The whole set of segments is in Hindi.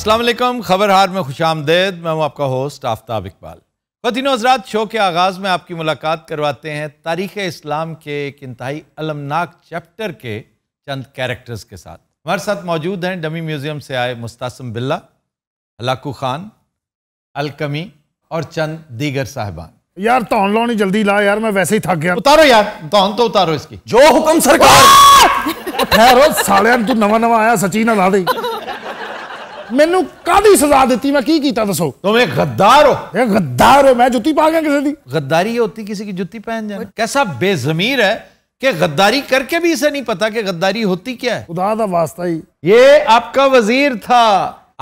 असलम खबर हार में खुश आमदेद मैं हूँ आपका होस्ट आफ्ताब इकबाल फतिन हजरात शो के आगाज़ में आपकी मुलाकात करवाते हैं तारीख़ इस्लाम के एक इंतहाई अलमनाक चैप्टर के चंद कैरेक्टर्स के साथ हमारे साथ मौजूद हैं डमी म्यूज़ियम से आए मुस्तासम बिल्ला हलाकू खान अलकमी और चंद दीगर साहबान यार तौन जल्दी ला यार मैं वैसे ही थक गया उतारो यार तौन तो उतारो इसकी जो हुक्म सरकार ठहरो साले तू नवा नवा आया सची ना ला दे ਮੈਨੂੰ ਕਾਦੀ ਸਜ਼ਾ ਦਿੱਤੀ ਮੈਂ ਕੀ ਕੀਤਾ ਦੱਸੋ तुम एक गद्दार हो ਇਹ ਗੱਦਾਰ ਹੈ ਮੈਂ ਜੁੱਤੀ ਪਾ ਗਿਆ ਕਿਸੇ ਦੀ गद्दारी ये होती किसी की जुत्ती पहन जाना कैसा बेजमीर है कि गद्दारी करके भी इसे नहीं पता कि गद्दारी होती क्या है खुदा का वास्ता ही ये आपका वजीर था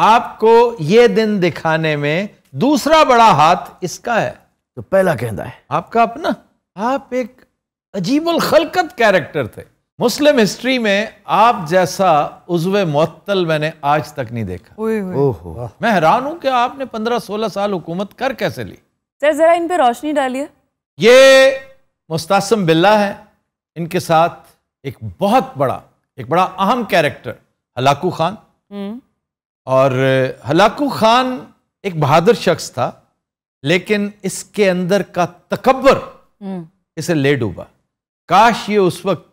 आपको ये दिन दिखाने में दूसरा बड़ा हाथ इसका है तो पहला कहता है आपका अपना आप एक अजीबुल खलकत कैरेक्टर थे मुस्लिम हिस्ट्री में आप जैसा उजवे मुत्तल मैंने आज तक नहीं देखा ओहो मैं हैरान हूं कि आपने 15-16 साल हुकूमत कर कैसे ली सर जरा इन पे रोशनी डालिए ये मुस्तासम बिल्ला है इनके साथ एक बहुत बड़ा एक बड़ा अहम कैरेक्टर हलाकू खान हम्म। और हलाकू खान एक बहादुर शख्स था लेकिन इसके अंदर का तकबर हम्म। इसे ले डूबा काश ये उस वक्त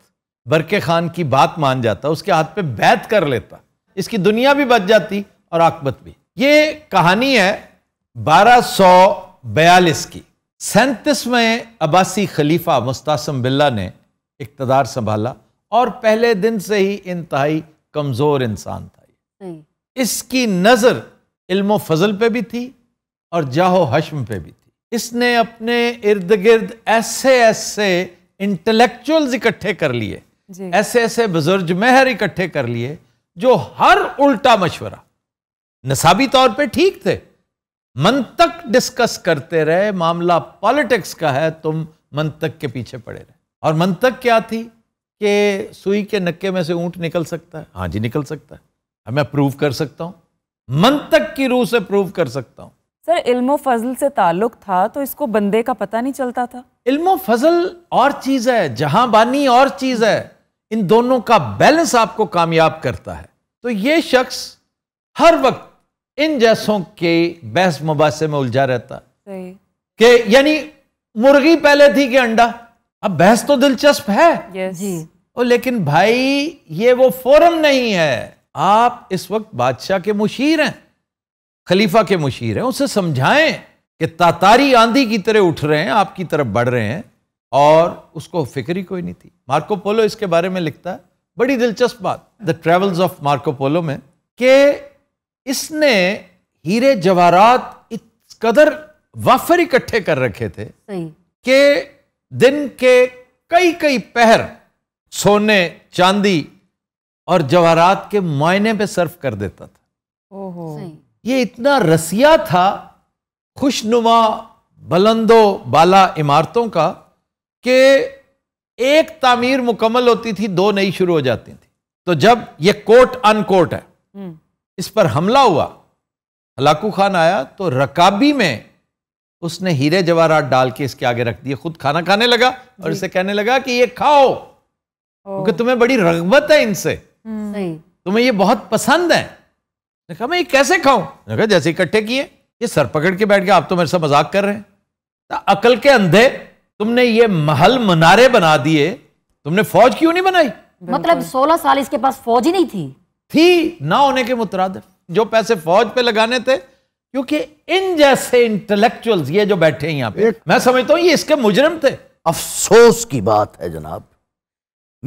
बरके खान की बात मान जाता उसके हाथ पे बैत कर लेता इसकी दुनिया भी बच जाती और आकबत भी ये कहानी है 1242 की सैंतीस में अबासी खलीफा मुस्तासम बिल्ला ने इकतदार संभाला और पहले दिन से ही इंतहाई कमज़ोर इंसान था इसकी नज़र इल्म फजल पे भी थी और जाहो हशम पे भी थी इसने अपने इर्द गिर्द ऐसे ऐसे इंटेलेक्चुअल्स इकट्ठे कर लिए ऐसे ऐसे बुजुर्ग मेहर इकट्ठे कर लिए जो हर उल्टा मशवरा नसाबी तौर पे ठीक थे मंतक डिस्कस करते रहे मामला पॉलिटिक्स का है तुम मंतक के पीछे पड़े रहे और मंतक क्या थी कि सुई के नक्के में से ऊंट निकल सकता है हाँ जी निकल सकता है मैं प्रूव कर सकता हूँ मंतक की रूह से प्रूव कर सकता हूँ सर इल्मो फजल से ताल्लुक था तो इसको बंदे का पता नहीं चलता था इल्मो फजल और चीज है जहां बानी और चीज है इन दोनों का बैलेंस आपको कामयाब करता है तो ये शख्स हर वक्त इन जैसों के बहस मुबासे में उलझा रहता कि यानी मुर्गी पहले थी कि अंडा अब बहस तो दिलचस्प है ओ लेकिन भाई ये वो फोरम नहीं है आप इस वक्त बादशाह के मुशीर हैं खलीफा के मुशीर हैं उसे समझाएं कि तातारी आंधी की तरह उठ रहे हैं आपकी तरफ बढ़ रहे हैं और उसको फिक्र ही कोई नहीं थी मार्कोपोलो इसके बारे में लिखता है बड़ी दिलचस्प बात द ट्रेवल्स ऑफ मार्कोपोलो में कि इसने हीरे जवाहरात इस कदर वाफर इकट्ठे कर रखे थे कि दिन के कई कई पहर सोने चांदी और जवाहरात के मायने पे सर्फ कर देता था ओहो। ये इतना रसिया था खुशनुमा बलंदो बाला इमारतों का कि एक तामीर मुकम्मल होती थी दो नई शुरू हो जाती थी तो जब ये कोर्ट अनकोर्ट है हम्म। इस पर हमला हुआ हलाकू खान आया तो रकाबी में उसने हीरे जवाहरात डाल के इसके आगे रख दिए खुद खाना खाने लगा और इसे कहने लगा कि ये खाओ क्योंकि तुम्हें बड़ी रगबत है इनसे हम्म। तुम्हें ये बहुत पसंद है देखा कहा मैं ये कैसे खाऊं देखा जैसे इकट्ठे किए ये सर पकड़ के बैठ गया आप तो मेरे साथ मजाक कर रहे हैं अकल के अंधे तुमने ये महल मनारे बना दिए तुमने फौज क्यों नहीं बनाई मतलब 16 साल इसके पास फौज ही नहीं थी थी ना होने के मुतराद जो पैसे फौज पे लगाने थे क्योंकि इन जैसे इंटेलेक्चुअल्स ये जो बैठे हैं यहां पे मैं समझता हूं ये इसके मुजरम थे अफसोस की बात है जनाब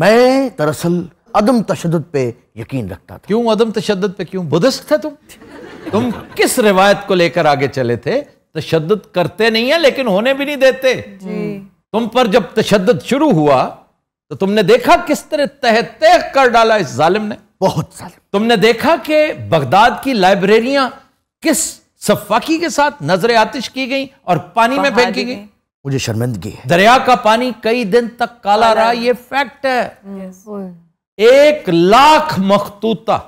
मैं दरअसल अदम तशद पे यकीन रखता था क्यों अदम तशद पे क्यों बुद्धिस्ट थे तुम तुम किस रिवायत को लेकर आगे चले थे तशद करते नहीं है लेकिन होने भी नहीं देते तुम पर जब तशद शुरू हुआ तो तुमने देखा किस तरह तह तह कर डाला इस जालिम ने बहुत जालिम तुमने देखा कि बगदाद की लाइब्रेरियां किस सफाकी के साथ नजर आतिश की गई और पानी में फेंकी गई मुझे शर्मिंदगी है दरिया का पानी कई दिन तक काला रहा यह फैक्ट है एक लाख मखतूता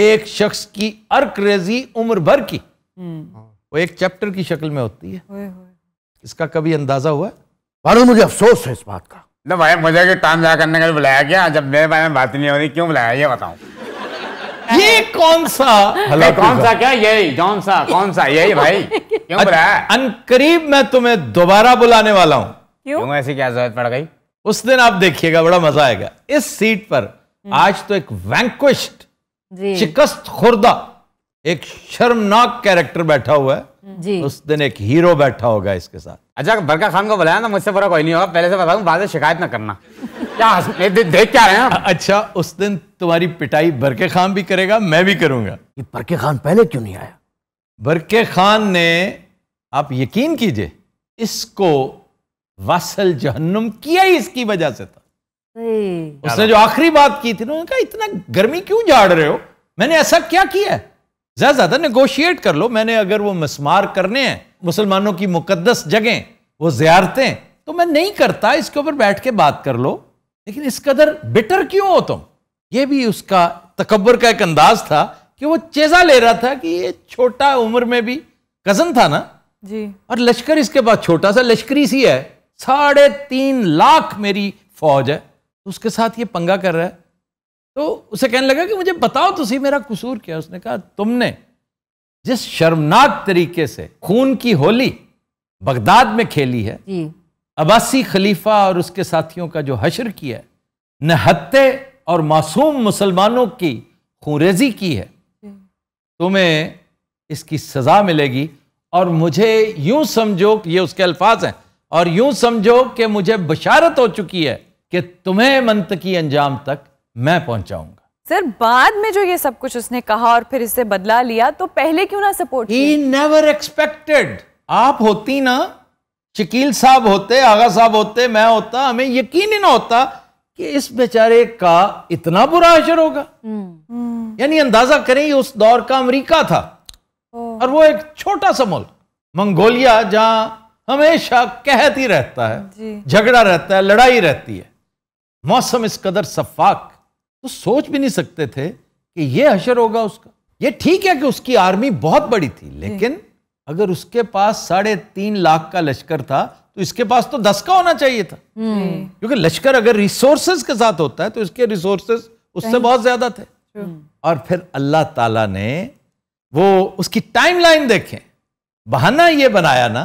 एक शख्स की अरक्रेजी उम्र भर की हम्म। वो एक चैप्टर की शक्ल में होती है इसका कभी अंदाजा हुआ भारत मुझे अफसोस है इस बात का न भाई मुझे कि टाइम जाया करने का बुलाया गया जब मेरे बारे में बात नहीं हो रही क्यों बुलाया ये बताओ ये कौन सा ये कौन सा क्या यही कौन सा कौन सा यही भाई क्यों बुलाया अनकरीब मैं तुम्हें दोबारा बुलाने वाला हूं क्यों ऐसी क्या जरूरत पड़ गई उस दिन आप देखिएगा बड़ा मजा आएगा इस सीट पर हम्म। आज तो एक वैंक्विश्ड शिकस्त खुर्दा एक शर्मनाक कैरेक्टर बैठा हुआ है जी। उस दिन एक हीरो बैठा होगा इसके साथ अच्छा बरका खान को बुलाया ना मुझसे बुरा कोई नहीं होगा पहले से बताऊं बाद शिकायत ना करना क्या देख क्या रहे हैं अच्छा उस दिन तुम्हारी पिटाई बरके खान भी करेगा मैं भी करूंगा ये बरके खान पहले क्यों नहीं आया बरके खान ने आप यकीन कीजिए इसको वासल जहन्नुम किया ही इसकी वजह से था उसने जो आखिरी बात की थी उन्होंने कहा इतना गर्मी क्यों झाड़ रहे हो मैंने ऐसा क्या किया ज़्यादा ज़्यादा नगोशिएट कर लो मैंने अगर वो मिसमार करने हैं मुसलमानों की मुकदस जगह वो ज्यारतें तो मैं नहीं करता इसके ऊपर बैठ के बात कर लो लेकिन इस कदर बिटर क्यों हो तुम ये भी उसका तकबर का एक अंदाज था कि वो चेजा ले रहा था कि ये छोटा उम्र में भी कजन था ना जी और लश्कर इसके बाद छोटा सा लश्करी सी है साढ़े तीन लाख मेरी फौज है उसके साथ ये पंगा कर रहा है तो उसे कहने लगा कि मुझे बताओ तो मेरा कसूर क्या उसने कहा तुमने जिस शर्मनाक तरीके से खून की होली बगदाद में खेली है अबासी खलीफा और उसके साथियों का जो हशर किया है नहत्ते और मासूम मुसलमानों की खूरेजी की है तुम्हें इसकी सज़ा मिलेगी और मुझे यूं समझो ये उसके अल्फाज हैं और यूं समझो कि मुझे बशारत हो चुकी है कि तुम्हें मंत की अंजाम तक मैं पहुंचाऊंगा सर बाद में जो ये सब कुछ उसने कहा और फिर इससे बदला लिया तो पहले क्यों ना सपोर्ट ही नेवर एक्सपेक्टेड आप होती ना शकील साहब होते आगा साहब होते मैं होता हमें यकीन ही ना होता कि इस बेचारे का इतना बुरा असर होगा हम्म। यानी अंदाजा करें ये उस दौर का अमेरिका था और वो एक छोटा सा मुल्क मंगोलिया जहां हमेशा कहती रहता है झगड़ा रहता है लड़ाई रहती है मौसम इस कदर सफाक तो सोच भी नहीं सकते थे कि ये हशर होगा उसका ये ठीक है कि उसकी आर्मी बहुत बड़ी थी लेकिन अगर उसके पास साढ़े तीन लाख का लश्कर था तो इसके पास तो दस का होना चाहिए था हम्म। क्योंकि लश्कर अगर रिसोर्सेज के साथ होता है तो इसके रिसोर्सेज उससे बहुत ज्यादा थे और फिर अल्लाह ताला ने वो उसकी टाइमलाइन देखें बहाना ये बनाया ना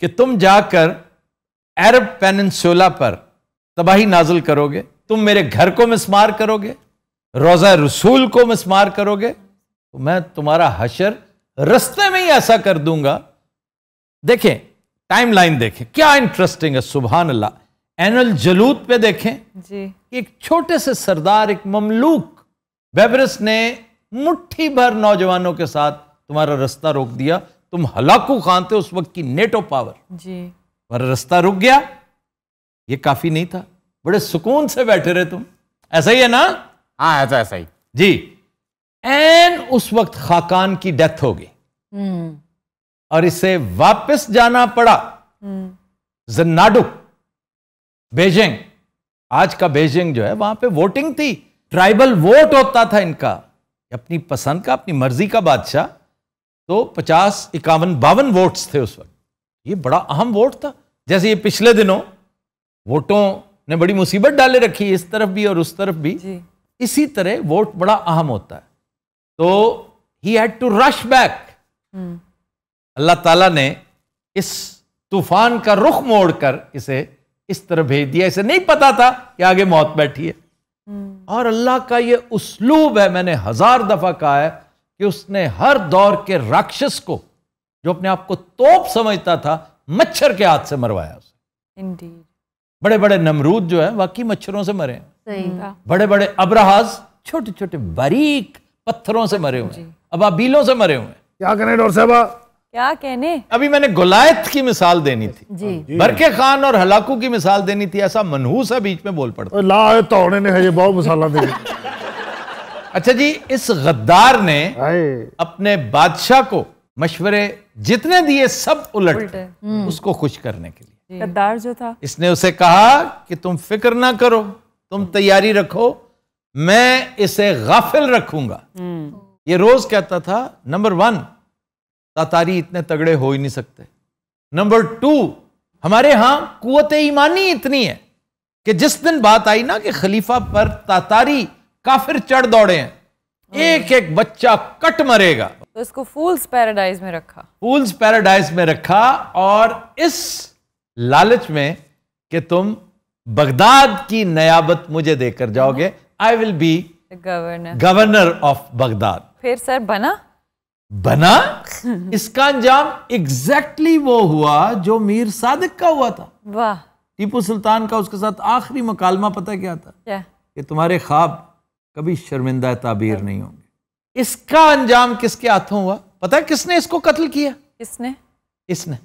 कि तुम जाकर अरब पेनसोला पर तबाही नाजुल करोगे तुम मेरे घर को मिसमार करोगे रोज़ा रसूल को मिसमार करोगे तो मैं तुम्हारा हशर रस्ते में ही ऐसा कर दूंगा देखें टाइमलाइन देखें क्या इंटरेस्टिंग है सुबहान अल्लाह एनल जलूत पे देखें जी एक छोटे से सरदार एक ममलूक बेबरस ने मुट्ठी भर नौजवानों के साथ तुम्हारा रास्ता रोक दिया तुम हलाकू खान थे उस वक्त की नेटो पावर जी पर रास्ता रुक गया ये काफी नहीं था बड़े सुकून से बैठे रहे तुम ऐसा ही है ना हाँ ऐसा ऐसा ही जी एन उस वक्त खाकान की डेथ हो गई हम्म। और इसे वापस जाना पड़ा हम्म। जन्नाडु बेजिंग आज का बेजिंग जो है वहां पे वोटिंग थी ट्राइबल वोट होता था इनका अपनी पसंद का अपनी मर्जी का बादशाह तो पचास इक्यावन बावन वोट्स थे उस वक्त ये बड़ा अहम वोट था जैसे ये पिछले दिनों वोटों ने बड़ी मुसीबत डाले रखी इस तरफ भी और उस तरफ भी इसी तरह वोट बड़ा अहम होता है तो he had to rush back Allah Taala ने इस तूफान का रुख मोड़कर इसे इस तरह भेज दिया इसे नहीं पता था कि आगे मौत बैठी है हम्म। और अल्लाह का ये उसलूब है मैंने हजार दफा कहा है कि उसने हर दौर के राक्षस को जो अपने आप को तोप समझता था मच्छर के हाथ से मरवाया उसे बड़े बड़े नमरूद जो है वाकई मच्छरों से मरे हम्म। बड़े बड़े अबराज छोटे छोटे बारीक पत्थरों से मरे हुए आप अबाबीलों से मरे हुए क्या कहने डॉक्टर साहबा क्या कहने अभी मैंने गुलायत की मिसाल देनी थी बरके खान और हलाकू की मिसाल देनी थी ऐसा मनहूस है बीच में बोल पड़ता है तो अच्छा जी इस गद्दार ने अपने बादशाह को मशवरे जितने दिए सब उलट हम्म। उसको खुश करने के लिए गद्दार जो था इसने उसे कहा कि तुम फिक्र ना करो तुम हम्म। तैयारी रखो मैं इसे गाफिल रखूंगा हम्म। ये रोज कहता था नंबर वन तातारी इतने तगड़े हो ही नहीं सकते नंबर टू हमारे यहां कुत ईमानी इतनी है कि जिस दिन बात आई ना कि खलीफा पर तातारी काफिर चढ़ दौड़े हैं हम्म। एक एक बच्चा कट मरेगा तो इसको फूल्स पैराडाइज में रखा फूल्स पैराडाइज में रखा और इस लालच में कि तुम बगदाद की नयाबत मुझे देकर जाओगे I will be governor governor of Baghdad फिर सर बना बना इसका अंजाम एग्जैक्टली exactly वो हुआ जो मीर सादिक का हुआ था वाह टीपू सुल्तान का उसके साथ आखिरी मकालमा पता क्या था क्या कि तुम्हारे ख्वाब कभी शर्मिंदा ताबीर हाँ। नहीं होंगे इसका अंजाम किसके हाथों हुआ पता है किसने इसको कत्ल किया किसने इसने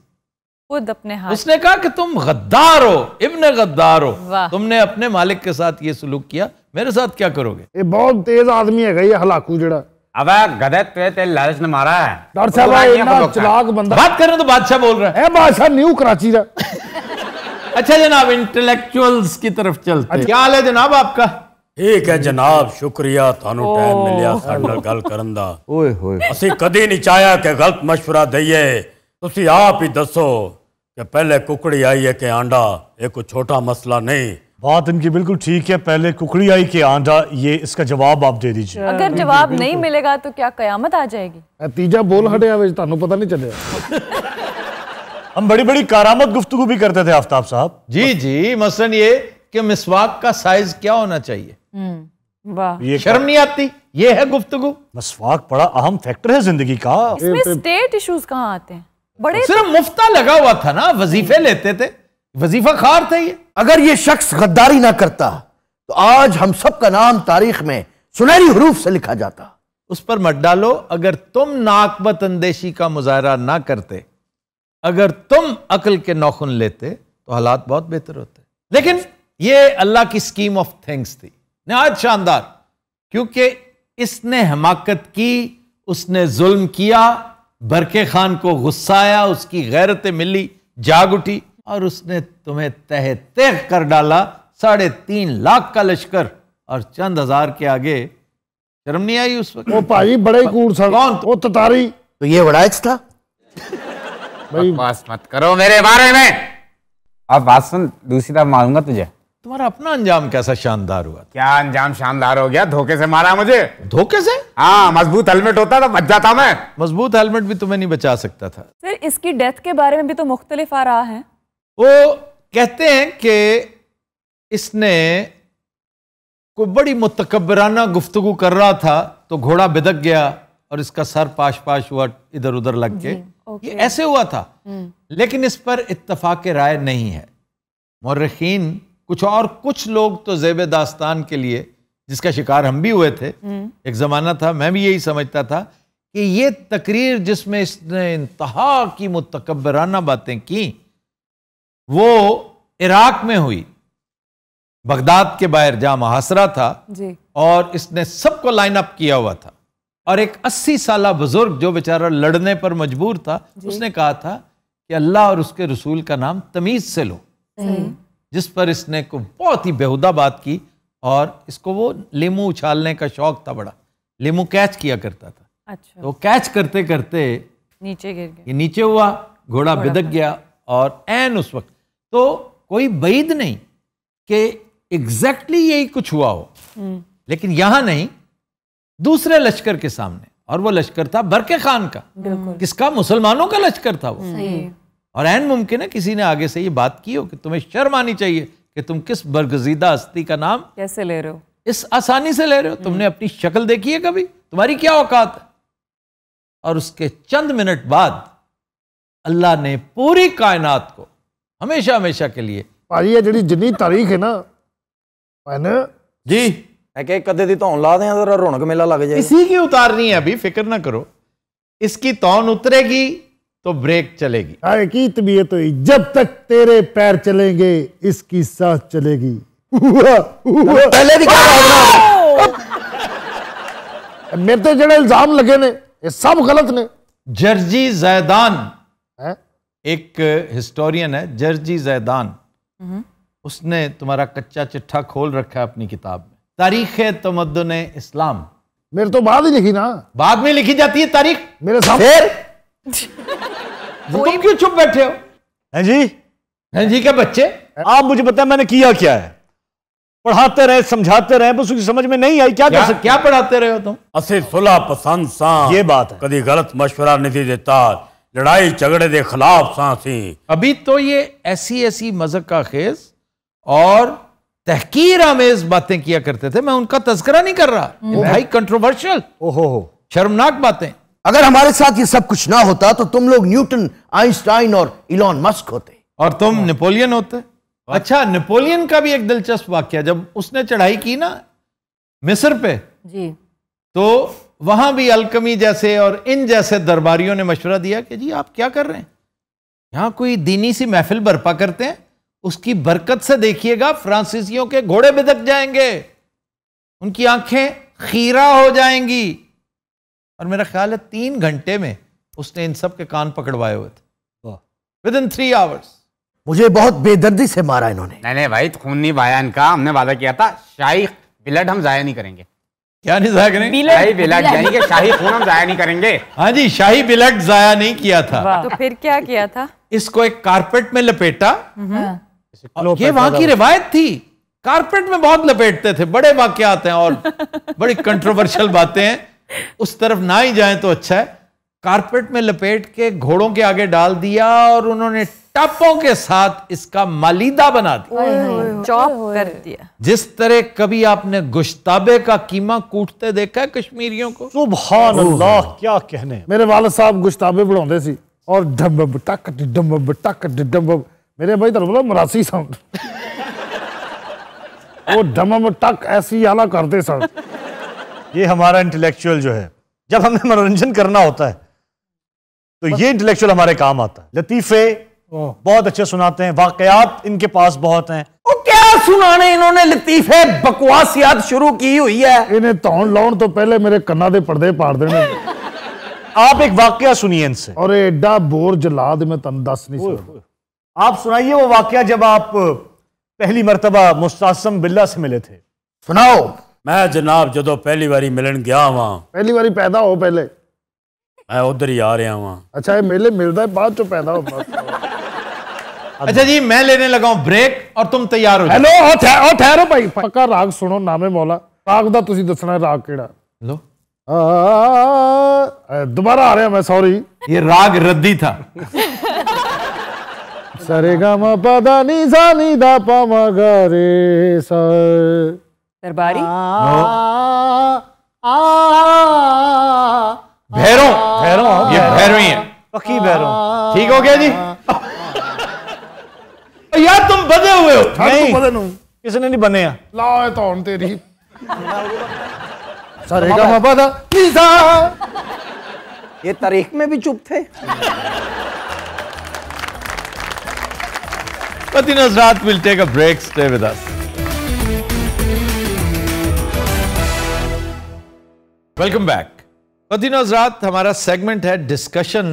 खुद अपने हाथ उसने कहा कि तुम गद्दार हो इब्न गद्दार हो तुमने अपने मालिक के साथ ये सलूक किया मेरे साथ क्या करोगे ये बहुत तेज आदमी है ये हलाकू जड़ा अब गधे तुझे ते लालच ने मारा है डॉक्टर साहब तो इतना चलाक बंदा बात कर रहे तो बादशाह बोल रहा है ए बादशाह न्यू कराची का अच्छा जनाब इंटेलेक्चुअल्स की तरफ चलते अच्छा। क्या हाल है जनाब आपका ठीक है जनाब शुक्रिया थानू टाइम मिलिया साडे गल ਗੱਲ दा ओए होए असि कदी नहीं चाहया ਚਾਹਿਆ गलत मशवरा दईए तुसी आप ही दसो कि पहले कुकड़ी आई है कि आंडा ये कोई छोटा मसला नहीं बात इनकी बिल्कुल ठीक है पहले कुकड़ी आई के आंडा ये इसका जवाब आप दे दीजिए अगर जवाब नहीं मिलेगा तो क्या कयामत आ जाएगी नतीजा बोल हटे पता नहीं चलेगा हम बड़ी बड़ी कारामत गुफ्तगु भी करते थे आफ्ताब साहब जी जी मसलन ये कि मिसवाक का साइज क्या होना चाहिए हम्म, ये शर्म तो- नहीं आती ये है गुफ्तगु मसवाक बड़ा अहम फैक्टर है जिंदगी का इसमें स्टेट इश्यूज कहाँ आते हैं बड़े सिर्फ तो- मुफ्ता लगा हुआ था ना वजीफे लेते थे वजीफा खार थे ये अगर ये शख्स गद्दारी ना करता तो आज हम सब का नाम तारीख में सुनहरी हरूफ से लिखा जाता उस पर मत डालो अगर तुम नाकबत अंदेशी का मुजाहरा ना करते अगर तुम अकल के नौखुन लेते तो हालात बहुत बेहतर होते लेकिन ये अल्लाह की स्कीम ऑफ थिंग्स थी नहायत शानदार क्योंकि इसने हमाकत की उसने जुल्म किया बरके खान को गुस्सा आया उसकी गैरत मिली जाग उठी और उसने तुम्हें तह तह कर डाला साढ़े तीन लाख का लश्कर और चंद हजार के आगे शर्म नहीं आई उस वक्त वो भाई बड़े कूड़ सा कौन वो ततारी तो ये वड़ाइच था भाई मत करो मेरे बारे में अब सुन दूसरी बार मारूंगा तुझे तुम्हारा अपना अंजाम कैसा शानदार हुआ क्या अंजाम शानदार हो गया धोखे से मारा मुझे धोखे से हाँ मजबूत हेलमेट होता तो बच जाता मैं मजबूत हेलमेट भी तुम्हें नहीं बचा सकता था सर इसकी डेथ के बारे में भी तो मुख्तलिफ आ रहा है वो कहते हैं कि इसने कोई बड़ी मुतकबराना गुफ्तगु कर रहा था तो घोड़ा बिदक गया और इसका सर पाश पाश हुआ इधर उधर लग के ये ऐसे हुआ था हम्म। लेकिन इस पर इतफाक राय नहीं है मौरखीन कुछ और कुछ लोग तो जेब दास्तान के लिए जिसका शिकार हम भी हुए थे एक ज़माना था मैं भी यही समझता था कि ये तकरीर जिसमें इसने इंतहा की मुतकबराना बातें की वो इराक में हुई बगदाद के बाहर जहां मुहासरा था जी। और इसने सबको लाइन अप किया हुआ था और एक 80 साल बुजुर्ग जो बेचारा लड़ने पर मजबूर था उसने कहा था कि अल्लाह और उसके रसूल का नाम तमीज से लो जिस पर इसने को बहुत ही बेहुदा बात की और इसको वो लेमू उछालने का शौक था बड़ा लेमू कैच किया करता था अच्छा तो कैच करते करते नीचे गिर गया ये नीचे हुआ घोड़ा बिदक गया और एन उस वक्त तो कोई बैद नहीं कि एग्जैक्टली यही कुछ हुआ हो हम्म। लेकिन यहाँ नहीं दूसरे लश्कर के सामने और वो लश्कर था बरके खान का किसका मुसलमानों का लश्कर था वो और एन मुमकिन है किसी ने आगे से ये बात की हो कि तुम्हें शर्म आनी चाहिए कि तुम किस बरगजीदा हस्ती का नाम कैसे ले रहे हो इस आसानी से ले रहे हो तुमने अपनी शक्ल देखी है कभी तुम्हारी क्या औकात है और उसके चंद मिनट बाद अल्लाह ने पूरी कायनात को हमेशा हमेशा के लिए ਭਾਜੀ ਇਹ ਜਿਹੜੀ ਜਿੰਨੀ ਤਾਰੀਖ ਹੈ ਨਾ ਹਨ ਜੀ ਮੈਂ ਕਿ ਕਦੇ ਦੀ ਧੌਣ ਲਾ ਦੇਂ ਜ਼ਰਾ ਰੌਣਕ ਮੇਲਾ ਲੱਗ ਜਾਏ ਇਸੀ ਕੀ ਉਤਾਰਨੀ ਹੈ ਅਭੀ ਫਿਕਰ ਨਾ इसकी तौन उतरेगी तो ब्रेक चलेगी आए की तबीयत हुई जब तक तेरे पैर चलेंगे इसकी सांस चलेगी पहले मेरे तो जड़े इल्जाम लगे ने ये सब गलत ने जर्जी जैदान है? एक हिस्टोरियन है जर्जी जैदान हम्म। उसने तुम्हारा कच्चा चिट्ठा खोल रखा है अपनी किताब में तारीख तमदन इस्लाम मेरे तो बाद ही लिखी ना बाद में लिखी जाती है तारीख मेरे सामने तुम क्यों चुप बैठे हो हैं जी हैं जी क्या बच्चे आप मुझे बताएं मैंने किया क्या है पढ़ाते रहे समझाते रहे बस उसकी समझ में नहीं आई क्या, क्या क्या पढ़ाते रहे हो तुम असे सुलह पसंद सा ये बात है कभी गलत मशवरा नहीं देता लड़ाई झगड़े के खिलाफ सांसी अभी तो ये ऐसी ऐसी मजहब का खेज और तहकीर आमेज बातें किया करते थे मैं उनका तस्करा नहीं कर रहा भाई कंट्रोवर्शियल ओहो शर्मनाक बातें अगर हमारे साथ ये सब कुछ ना होता तो तुम लोग न्यूटन आइंस्टाइन और इलॉन मस्क होते और तुम नेपोलियन होते अच्छा नेपोलियन का भी एक दिलचस्प वाक्य जब उसने चढ़ाई की ना मिस्र पे जी तो वहां भी अलकमी जैसे और इन जैसे दरबारियों ने मशवरा दिया कि जी आप क्या कर रहे हैं यहां कोई दीनी सी महफिल बर्पा करते हैं उसकी बरकत से देखिएगा फ्रांसीसियों के घोड़े बिदक जाएंगे उनकी आंखें खीरा हो जाएंगी और मेरा ख्याल है तीन घंटे में उसने इन सब के कान पकड़वाए हुए थे विद इन थ्री आवर्स मुझे बहुत बेदर्दी से मारा इन्होंने नहीं नहीं भाई खून नहीं बाया इनका हमने वादा किया था शाही ब्लड हम जाया नहीं करेंगे क्या नहीं जाया करेंगे शाही ब्लड यानी कि शाही खून हम जाया नहीं करेंगे हाँ जी शाही ब्लड जाया नहीं किया था तो फिर क्या किया था इसको एक कारपेट में लपेटा हम्म। ये वहां की रिवायत थी कारपेट में बहुत लपेटते थे बड़े वाक्यात हैं और बड़ी कंट्रोवर्शियल बातें हैं उस तरफ ना ही जाए तो अच्छा है कारपेट में लपेट के घोड़ों के आगे डाल दिया और उन्होंने टपों के साथ इसका मालीदा बना दिया चॉप कर दिया जिस तरह कभी आपने गुश्ताबे का कीमा कूटते देखा है कश्मीरियों को सुबह अल्लाह क्या कहने मेरे वालद साहब गुश्ताबे बढ़ाते थे और डम्ब टक डम्ब टक डम्ब मेरे भाई तेरे बोला मरासी साउंड वो डम्ब टक ऐसी आला करते सर ये हमारा इंटेलेक्चुअल जो है जब हमें मनोरंजन करना होता है तो ये इंटेलेक्चुअल हमारे काम आता है लतीफे बहुत अच्छे सुनाते हैं वाकयात इनके पास बहुत हैं वो क्या सुनाने इन्होंने लतीफे बकवास याद शुरू की हुई है इन्हें तौन लाउन तो पहले मेरे कन्ना दे पर्दे पार देने आप एक वाकया सुनिए इनसे और एडा बोर जलाद में तन दस नहीं सुन आप सुनाइए वो वाकया जब आप पहली मरतबा मुस्तासम बिल्ला से मिले थे सुनाओ ਮੈਂ ਜਨਾਬ ਜਦੋਂ ਪਹਿਲੀ ਵਾਰੀ ਮਿਲਣ ਗਿਆ ਵਾਂ ਪਹਿਲੀ ਵਾਰੀ ਪੈਦਾ ਹੋ ਪਹਿਲੇ ਮੈਂ ਉਧਰ ਹੀ ਆ ਰਿਹਾ ਵਾਂ ਅੱਛਾ ਇਹ ਮੇਲੇ ਮਿਲਦਾ ਹੈ ਬਾਅਦ ਚੋਂ ਪੈਦਾ ਹੋ अच्छा जी मैं लेने लगा हूं ब्रेक और तुम तैयार हो हेलो ठहरो ठहरो भाई पक्का राग सुनो नामे मौला राग दा ਤੁਸੀਂ ਦੱਸਣਾ ਰਾਗ ਕਿਹੜਾ दोबारा आ रहा मैं सॉरी ये राग रद्दी था सरेगा मा पदा नी सा दा पा मा गा दरबारी हाँ। भैरों भैरों हाँ, ये भैरों ही है पक्की भैरों ठीक हो गया जी हाँ। यार तुम बने हुए हो नहीं बने हूं किसी ने नहीं बने ला तो तेरी सरे का मापा था पिज़्ज़ा ये तारीख में भी चुप थे पति नजरात मिलते का break stay with us welcome back बदीनोज रात हमारा सेगमेंट है डिस्कशन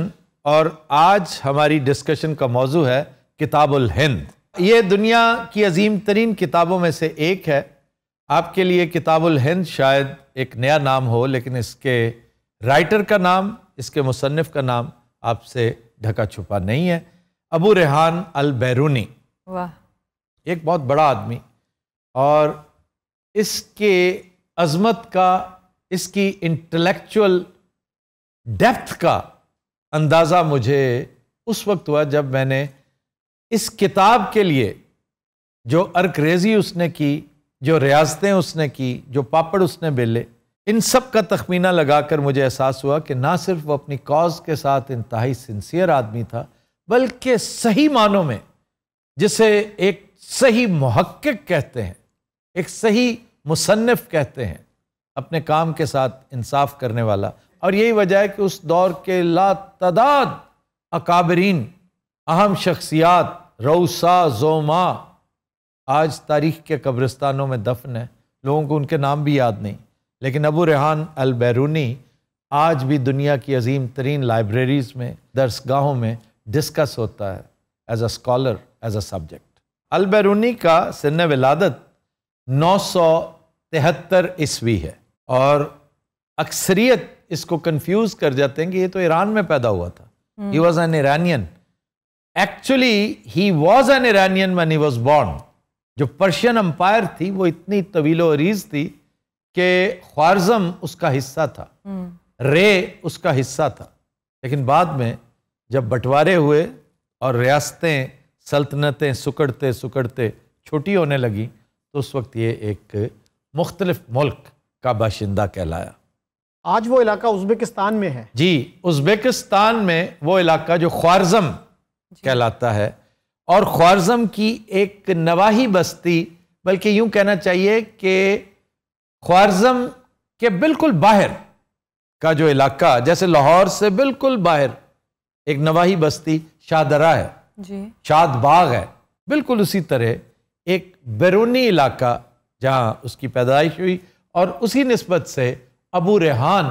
और आज हमारी डिस्कशन का मौजू है किताबुल हिंद ये दुनिया की अजीम तरीन किताबों में से एक है आपके लिए किताबुल हिंद शायद एक नया नाम हो लेकिन इसके राइटर का नाम इसके मुसनफ़ का नाम आपसे ढका छुपा नहीं है अबू रेहान अल बैरूनी वाह एक बहुत बड़ा आदमी और इसके अजमत का इसकी इंटेलेक्चुअल डेप्थ का अंदाज़ा मुझे उस वक्त हुआ जब मैंने इस किताब के लिए जो अर्क्रेज़ी उसने की जो रियाजतें उसने की जो पापड़ उसने बेले इन सब का तखमीना लगा कर मुझे एहसास हुआ कि ना सिर्फ वो अपनी कॉज के साथ इंतहाई सिंसियर आदमी था बल्कि सही मानों में जिसे एक सही महक्क कहते हैं एक सही मुसन्फ़ कहते हैं अपने काम के साथ इंसाफ करने वाला और यही वजह है कि उस दौर के ला तदाद अकाबरीन अहम शख्सियात रऊसा जोमा आज तारीख के कब्रिस्तानों में दफन है लोगों को उनके नाम भी याद नहीं लेकिन अबू रेहान अल बैरूनी आज भी दुनिया की अजीम तरीन लाइब्रेरीज़ में दरसगाहों में डिस्कस होता है as a scholar as a subject Al Biruni का सन्न विलादत नौ सौ तिहत्तर ईस्वी है और अक्सरियत इसको कंफ्यूज कर जाते हैं कि ये तो ईरान में पैदा हुआ था he was an Iranian actually he was an Iranian man he was born जो पर्शियन अंपायर थी वो इतनी तवीलो अरीज थी कि ख्वारजम उसका हिस्सा था हम्म। रे उसका हिस्सा था लेकिन बाद में जब बंटवारे हुए और रियासतें सल्तनतें सुकड़ते सुकड़ते छोटी होने लगी तो उस वक्त ये एक मुख्तलफ मुल्क का बाशिंदा कहलाया आज वो इलाका उज्बेकिस्तान में है जी उज्बेकिस्तान में वो इलाका जो ख्वारजम कहलाता है और ख्वारजम की एक नवाही बस्ती बल्कि यूं कहना चाहिए कि ख्वारजम के बिल्कुल बाहर का जो इलाका जैसे लाहौर से बिल्कुल बाहर एक नवाही बस्ती शाहदरा है शाद बाग है बिल्कुल उसी तरह एक बैरूनी इलाका जहाँ उसकी पैदाइश हुई और उसी नस्बत से अबू रेहान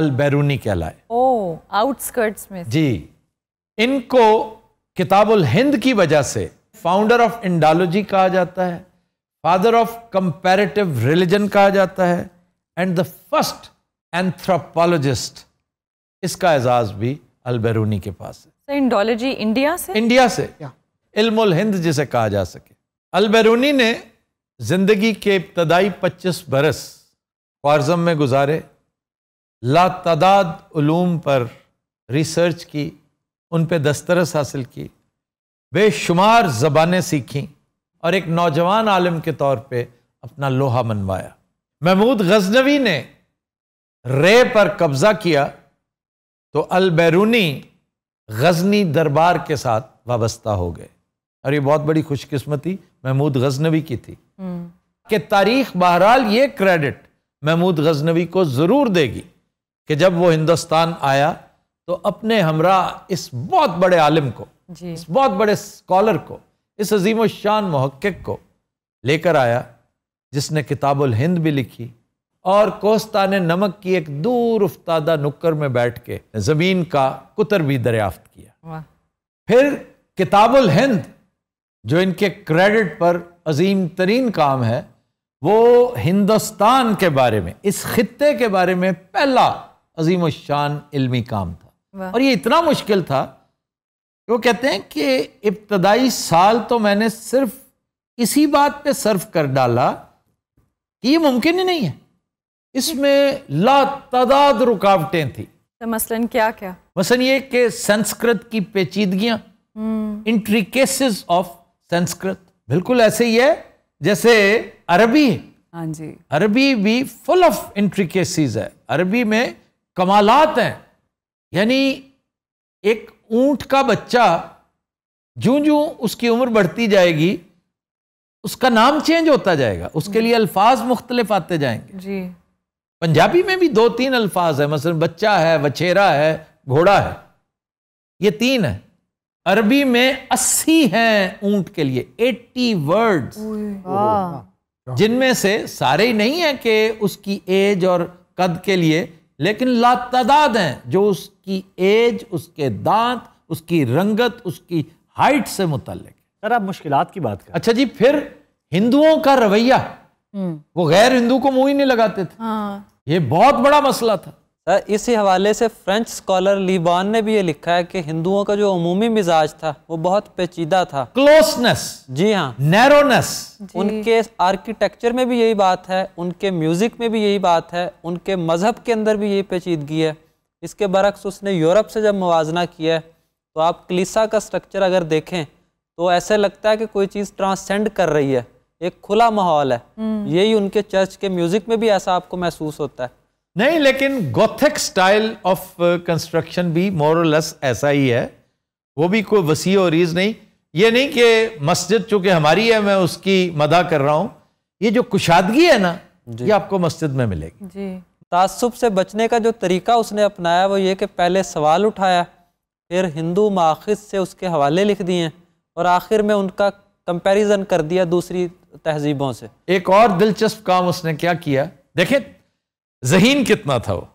अल बैरूनी कहलाए आउटस्कर्ट्स में जी इनको किताबुल हिंद की वजह से फाउंडर ऑफ इंडालोजी कहा जाता है फादर ऑफ कंपेरेटिव रिलीजन कहा जाता है एंड द फर्स्ट एंथ्रोपोलॉजिस्ट इसका एजाज भी अल बैरूनी के पास है इंडोलॉजी इंडिया से इंडिया से इल्मुल हिंद जिसे कहा जा सके अल बैरूनी ने ज़िंदगी के इब्तदाई पच्चीस बरस ख्वारज़म में गुजारे लातदाद उलूम पर रिसर्च की उन पर दस्तरस हासिल की बेशुमार ज़बानें सीखीं और एक नौजवान आलम के तौर पर अपना लोहा मनवाया महमूद गजनवी ने रे पर कब्ज़ा किया तो अल बैरूनी गजनी दरबार के साथ वाबस्ता हो गए और ये बहुत बड़ी खुशकस्मती महमूद गजनवी की थी कि तारीख बहरहाल ये क्रेडिट महमूद गजनवी को ज़रूर देगी कि जब वो हिंदुस्तान आया तो अपने हमरा इस बहुत बड़े आलिम को इस बहुत बड़े स्कॉलर को इस अजीम शान महक्क को लेकर आया जिसने किताबुल हिंद भी लिखी और कोस्ता ने नमक की एक दूर उफ्तादा नुक्कर में बैठ के ज़मीन का कुतर भी दरियाफ्त किया फिर किताबुल हिंद जो इनके क्रेडिट पर अजीम तरीन काम है वो हिंदुस्तान के बारे में इस खत्े के बारे में पहला अजीम शान इलमी काम था और ये इतना मुश्किल था कि वो कहते हैं कि इब्तदाई साल तो मैंने सिर्फ इसी बात पे सर्फ कर डाला कि ये मुमकिन ही नहीं है इसमें लातादाद रुकावटें थी तो मसलन क्या क्या मसलन ये कि संस्कृत की पेचीदगियां केसेस हम्म। ऑफ संस्कृत बिल्कुल ऐसे ही है जैसे अरबी हाँ जी अरबी भी फुल ऑफ इंट्रिकेसीज है अरबी में कमालात हैं यानी एक ऊंट का बच्चा जू जूं उसकी उम्र बढ़ती जाएगी उसका नाम चेंज होता जाएगा उसके लिए अल्फाज मुख्तलिफ आते जाएंगे जी पंजाबी में भी दो तीन अल्फाज है मसलन बच्चा है वछेरा है घोड़ा है ये तीन है अरबी में अस्सी हैं ऊंट के लिए एट्टी वर्ड्स जिनमें से सारे ही नहीं है कि उसकी एज और कद के लिए लेकिन लातदाद हैं जो उसकी एज उसके दांत उसकी रंगत उसकी हाइट से मुतल सर आप मुश्किल की बात करें अच्छा जी फिर हिंदुओं का रवैया हम्म। वो गैर हिंदू को मुंह ही नहीं लगाते थे हाँ। ये बहुत बड़ा मसला था सर इसी हवाले से फ्रेंच स्कॉलर लीबान ने भी ये लिखा है कि हिंदुओं का जो अमूमी मिजाज था वो बहुत पेचीदा था क्लोजनेस जी हाँ नैरोनेस उनके आर्किटेक्चर में भी यही बात है उनके म्यूजिक में भी यही बात है उनके मजहब के अंदर भी यही पेचीदगी है इसके बरक्स उसने यूरोप से जब मुजना किया तो आप क्लिसा का स्ट्रक्चर अगर देखें तो ऐसे लगता है कि कोई चीज़ ट्रांसेंड कर रही है एक खुला माहौल है हम्म। यही उनके चर्च के म्यूजिक में भी ऐसा आपको महसूस होता है नहीं लेकिन गोथिक स्टाइल ऑफ कंस्ट्रक्शन भी लेस ऐसा ही है वो भी कोई वसी और रीज नहीं ये नहीं कि मस्जिद चूंकि हमारी है मैं उसकी मदा कर रहा हूँ ये जो कुशादगी है ना ये आपको मस्जिद में मिलेगी जी तासुब से बचने का जो तरीका उसने अपनाया वो ये कि पहले सवाल उठाया फिर हिंदू माखिज से उसके हवाले लिख दिए और आखिर में उनका कंपेरिजन कर दिया दूसरी तहजीबों से एक और दिलचस्प काम उसने क्या किया देखें जहीन कितना था वो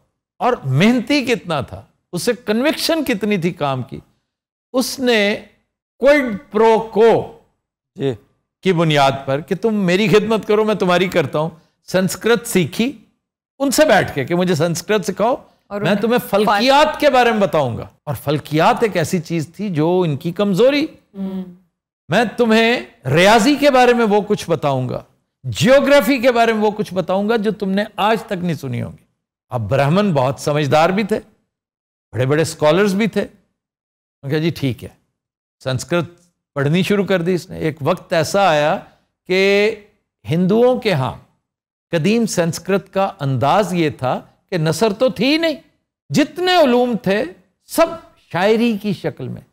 और मेहनती कितना था उसे कन्विक्शन कितनी थी काम की उसने क्विड प्रो को की बुनियाद पर कि तुम मेरी खिदमत करो मैं तुम्हारी करता हूं संस्कृत सीखी उनसे बैठ के कि मुझे संस्कृत सिखाओ और मैं तुम्हें फलकियात के बारे में बताऊंगा और फलकियात एक ऐसी चीज थी जो इनकी कमजोरी हम्म। मैं तुम्हें रियाजी के बारे में वो कुछ बताऊंगा जियोग्राफी के बारे में वो कुछ बताऊंगा जो तुमने आज तक नहीं सुनी होगी अब ब्राह्मण बहुत समझदार भी थे बड़े बड़े स्कॉलर्स भी थे उन्होंने जी ठीक है संस्कृत पढ़नी शुरू कर दी इसने एक वक्त ऐसा आया कि हिंदुओं के यहाँ कदीम संस्कृत का अंदाज ये था कि नसर तो थी नहीं जितने उलूम थे सब शायरी की शक्ल में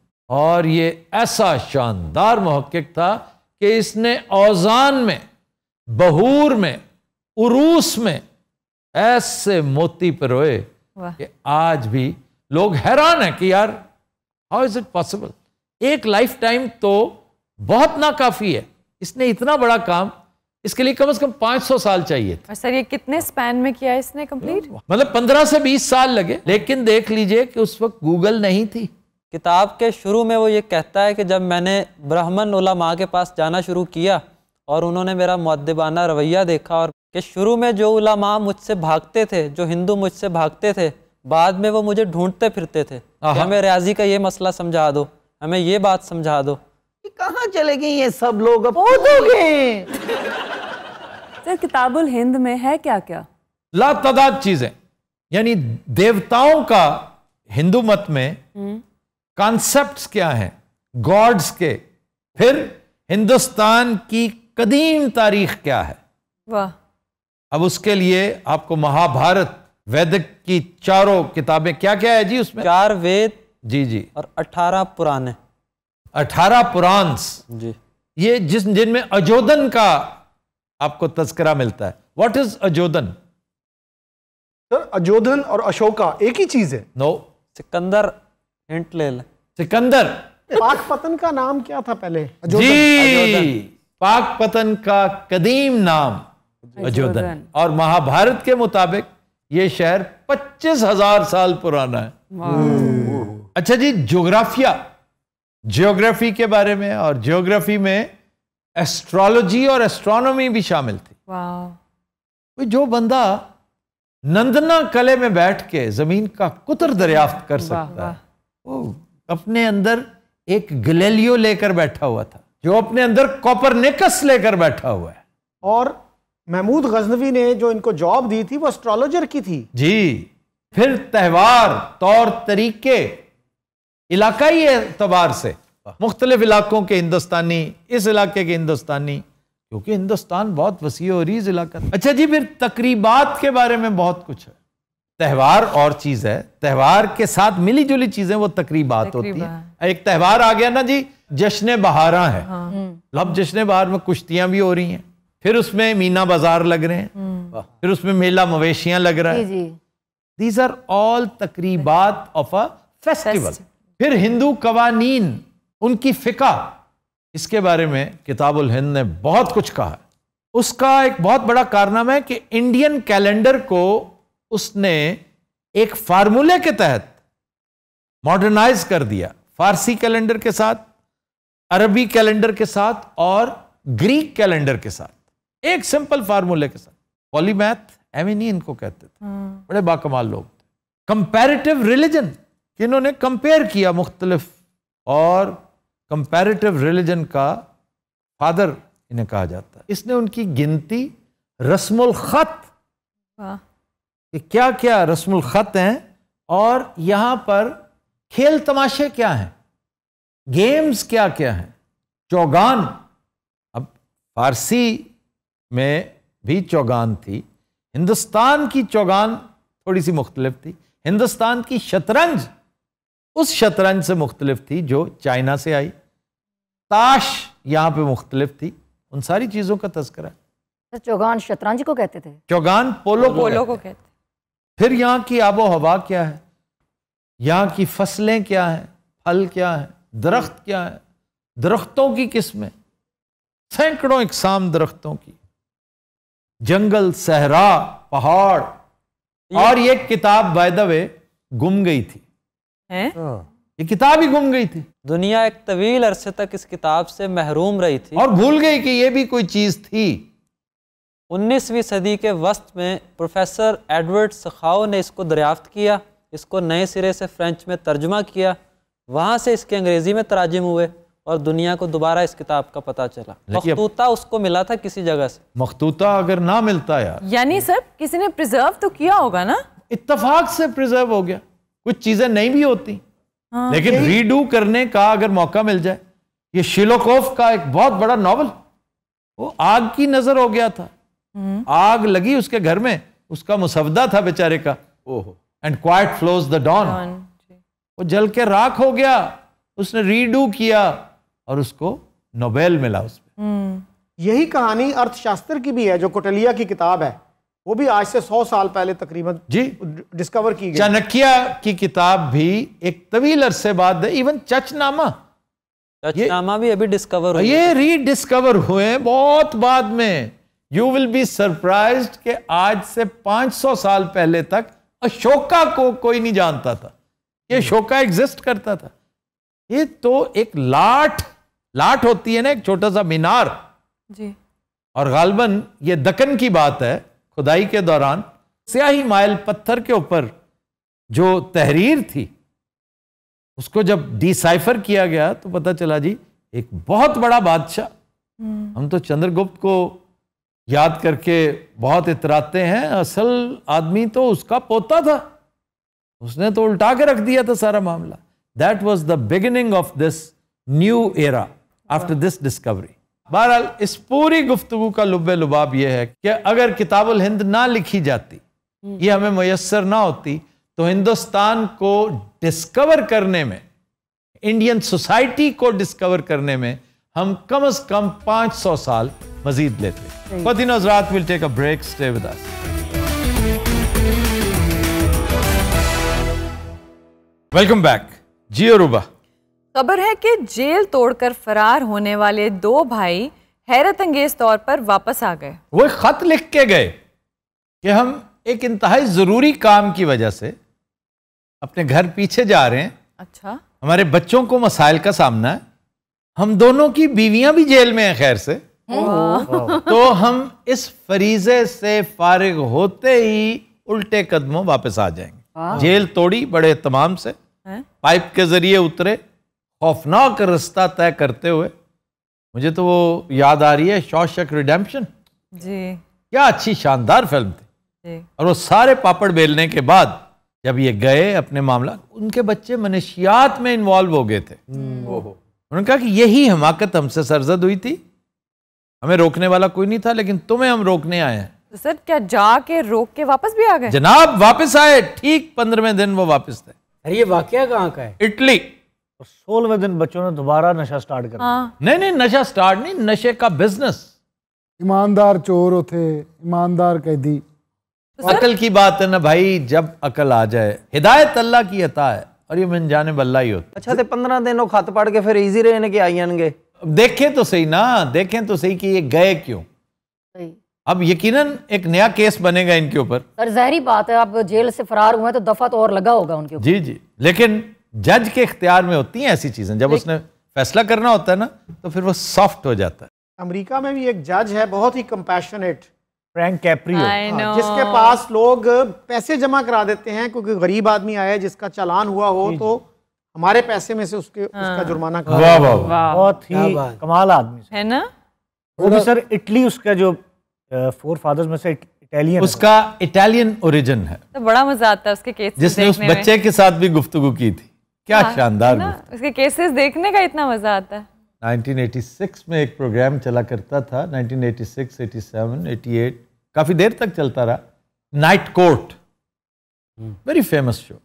और ये ऐसा शानदार महक्क था कि इसने औजान में बहूर में उरूस में ऐसे मोती पिरोए कि आज भी लोग हैरान हैं कि यार हाउ इज इट पॉसिबल एक लाइफ टाइम तो बहुत नाकाफी है इसने इतना बड़ा काम इसके लिए कम से कम 500 साल चाहिए था सर ये कितने स्पैन में किया इसने कंप्लीट हाँ। मतलब 15 से 20 साल लगे लेकिन देख लीजिए कि उस वक्त गूगल नहीं थी किताब के शुरू में वो ये कहता है कि जब मैंने ब्राह्मण ओला माँ के पास जाना शुरू किया और उन्होंने मेरा मद्दबाना रवैया देखा और कि शुरू में जो उलामा मुझसे भागते थे जो हिंदू मुझसे भागते थे बाद में वो मुझे ढूंढते फिरते थे हमें रियाजी का ये मसला समझा दो हमें ये बात समझा दो कहाँ चले गए ये सब लोग सर तो तो किताबुल हिंद में है क्या क्या लातदाद चीजें यानी देवताओं का हिंदू मत में कॉन्सेप्ट्स हम्म। क्या है गॉड्स के फिर हिंदुस्तान की कदीम तारीख क्या है वाह अब उसके लिए आपको महाभारत वैदिक की चारों किताबें क्या क्या है जी उसमें चार वेद जी जी और अठारह पुराने अठारह पुरान्स जी ये जिस जिनमें अजोदन का आपको तस्करा मिलता है what is Ajodhan sir Ajodhan और अशोका एक ही चीज है नो no. सिकंदर हिंट ले सिकंदर पाक पतन का नाम क्या था पहले अजोधन, जी अजोधन। पाक पतन का कदीम नाम अजोधन और महाभारत के मुताबिक ये शहर पच्चीस हजार साल पुराना है हम्म। अच्छा जी जोग्राफिया जियोग्राफी के बारे में और जियोग्राफी में एस्ट्रोलॉजी और एस्ट्रोनॉमी भी शामिल थी तो जो बंदा नंदना कले में बैठ के जमीन का कुतर दरियाफ्त कर सकता है वो अपने अंदर एक गलेलियो लेकर बैठा हुआ था जो अपने अंदर कॉपर नेकस लेकर बैठा हुआ है और महमूद गजनवी ने जो इनको जॉब दी थी वो एस्ट्रोलॉजर की थी जी फिर त्यौहार तौर तरीके इलाकाई एतबार से मुख्तलिफ इलाकों के हिंदुस्तानी इस इलाके के हिंदुस्तानी क्योंकि हिंदुस्तान बहुत वसी और रीज इलाका अच्छा जी फिर तकरीबात के बारे में बहुत कुछ है त्यौहार और चीज है त्यौहार के साथ मिली जुली चीजें वो तकरीबात होती है एक त्यौहार आ गया ना जी जश्न बहारा है हाँ। हम्म। तो जश्न बहार में कुश्तियां भी हो रही हैं फिर उसमें मीना बाजार लग रहे हैं हम्म। फिर उसमें मेला मवेशियां लग रहा है दीज आर ऑल तकरीबात ऑफ अ फेस्टिवल फिर हिंदू कवानीन उनकी फिका इसके बारे में किताबुल हिंद ने बहुत कुछ कहा उसका एक बहुत बड़ा कारनामा है कि इंडियन कैलेंडर को उसने एक फार्मूले के तहत मॉडर्नाइज कर दिया फारसी कैलेंडर के साथ अरबी कैलेंडर के साथ और ग्रीक कैलेंडर के साथ एक सिंपल फार्मूले के साथ पॉलीमैथ एम ही इनको कहते थे हाँ। बड़े बाकमाल लोग थे कंपेरेटिव रिलीजन इन्होंने कंपेयर किया मुख्तलफ और कंपेरेटिव रिलीजन का फादर इन्हें कहा जाता है इसने उनकी गिनती रस्मुल खत कि क्या क्या रस्मुल खत हैं और यहाँ पर खेल तमाशे क्या हैं गेम्स क्या क्या हैं चौगान अब फारसी में भी चौगान थी हिंदुस्तान की चौगान थोड़ी सी मुख्तलिफ थी हिंदुस्तान की शतरंज उस शतरंज से मुख्तलिफ थी जो चाइना से आई ताश यहाँ पे मुख्तलिफ थी उन सारी चीज़ों का तस्करा तो चौगान शतरंज को कहते थे चौगान पोलो को पोलो को कहते फिर यहाँ की आबो हवा क्या है यहाँ की फसलें क्या हैं फल क्या हैं दरख्त क्या है दरख्तों की किस्में सैकड़ों इकसाम दरख्तों की जंगल सहरा पहाड़ और ये किताब बाय द वे गुम गई थी हैं? हाँ। ये किताब ही गुम गई थी दुनिया एक तवील अरसे तक इस किताब से महरूम रही थी और भूल गई कि यह भी कोई चीज थी उन्नीसवीं सदी के वस्त में प्रोफेसर एडवर्ड सखाओ ने इसको दरियाफ्त किया इसको नए सिरे से फ्रेंच में तर्जमा किया वहाँ से इसके अंग्रेज़ी में तराजिम हुए और दुनिया को दोबारा इस किताब का पता चला मखतूता उसको मिला था किसी जगह से मखतूता अगर ना मिलता यार यानी सर किसी ने प्रिजर्व तो किया होगा ना इतफाक से प्रिजर्व हो गया कुछ चीज़ें नहीं भी होती हाँ, लेकिन रीडू करने का अगर मौका मिल जाए ये शिलोकोफ का एक बहुत बड़ा नॉवल वो आग की नज़र हो गया था हम्म। आग लगी उसके घर में उसका मुसवदा था बेचारे का ओहो and quiet flows the Don वो जल के राख हो गया उसने रीडू किया और उसको नोबेल मिला उसमें हम्म। यही कहानी अर्थशास्त्र की भी है जो कोटलिया की किताब है वो भी आज से सौ साल पहले तकरीबन जी डिस्कवर की गई चाणक्य की किताब भी एक तवील अरसे बाद इवन चचनामा चचनामा भी अभी डिस्कवर हुई ये रीडिस्कवर हुए बहुत बाद में यू विल बी सरप्राइज के आज से 500 साल पहले तक अशोका को कोई नहीं जानता था ये हम्म। शोका एग्जिस्ट करता था ये तो एक लाठ लाठ होती है ना एक छोटा सा मीनार जी और गालबन ये दकन की बात है खुदाई के दौरान स्याही माइल पत्थर के ऊपर जो तहरीर थी उसको जब डिसाइफर किया गया तो पता चला जी एक बहुत बड़ा बादशाह हम्म। हम तो चंद्रगुप्त को याद करके बहुत इतराते हैं असल आदमी तो उसका पोता था उसने तो उल्टा के रख दिया था सारा मामला that was the beginning of this new era after this discovery बहरहाल इस पूरी गुफ्तु का लुब लुबाब यह है कि अगर किताबुल हिंद ना लिखी जाती हम्म। ये हमें मैसर ना होती तो हिंदुस्तान को डिस्कवर करने में इंडियन सोसाइटी को डिस्कवर करने में हम कम अज कम 500 साल मजीद लेते फतिन will take a break stay with us welcome back जी अरूबा खबर है कि जेल तोड़कर फरार होने वाले दो भाई हैरत अंगेज तौर पर वापस आ गए वो एक खत लिख के गए कि हम एक इंतहाई ज़रूरी काम की वजह से अपने घर पीछे जा रहे हैं अच्छा हमारे बच्चों को मसाइल का सामना है हम दोनों की बीवियां भी जेल में हैं खैर से तो हम इस फरीजे से फारिग होते ही उल्टे कदमों वापस आ जाएंगे हाँ। जेल तोड़ी बड़े तमाम से पाइप के जरिए उतरे खौफनाक रास्ता तय करते हुए मुझे तो वो याद आ रही है शौशक रिडेम्पशन जी क्या अच्छी शानदार फिल्म थी जी। और वो सारे पापड़ बेलने के बाद जब ये गए अपने मामला उनके बच्चे मनुष्यात में इन्वॉल्व हो गए थे हम्म। उन्होंने कहा कि यही हमाकत हमसे सरजद हुई थी हमें रोकने वाला कोई नहीं था लेकिन तुम्हें हम रोकने आए हैं तो सर क्या जाके रोक के वापस भी आ गए जनाब वापस आए ठीक पंद्रहवें दिन वो वापस थे अरे ये वाक्य कहाँ का है इटली और सोलहवें दिन बच्चों ने दोबारा नशा स्टार्ट कर हाँ। नहीं नहीं नशा स्टार्ट नहीं नशे का बिजनेस ईमानदार चोर थे ईमानदार कैदी तो अकल की बात है ना भाई जब अकल आ जाए हिदायत अल्लाह की अता है और ये मन जाने बल्ला ही होता अच्छा पंद्रह दिन खत पढ़ के फिर इजी रहने के आई आएंगे तो सही ना देखें तो सही कि ये गए क्यों अब यकीनन एक नया केस बनेगा इनके ऊपर सर जहरी बात है आप जेल से फरार हुए तो दफा तो और लगा होगा उनके जी जी लेकिन जज के इख्तियार में होती हैं ऐसी चीज़ें जब उसने फैसला करना होता है ना तो फिर वो सॉफ्ट हो जाता है अमेरिका में भी एक जज है बहुत ही कंपैशनेट फ्रैंक कैप्रियो जिसके पास लोग पैसे जमा करा देते हैं क्योंकि गरीब आदमी आया जिसका चालान हुआ हो तो हमारे पैसे में से उसके हाँ। उसका जुर्माना बहुत ही कमाल आदमी है ना वो भी सर इटली उसका जो फोर uh, फादर्स में से इटालियन उसका इटालियन ओरिजिन है तो बड़ा मजा आता है उसके केस जिसने उस बच्चे के साथ भी गुफ्तगु की थी क्या हाँ, शानदार उसके केसेस देखने का इतना मजा आता है 1986 में एक प्रोग्राम चला करता था 1986, 87, 88 काफ़ी देर तक चलता रहा night court very famous show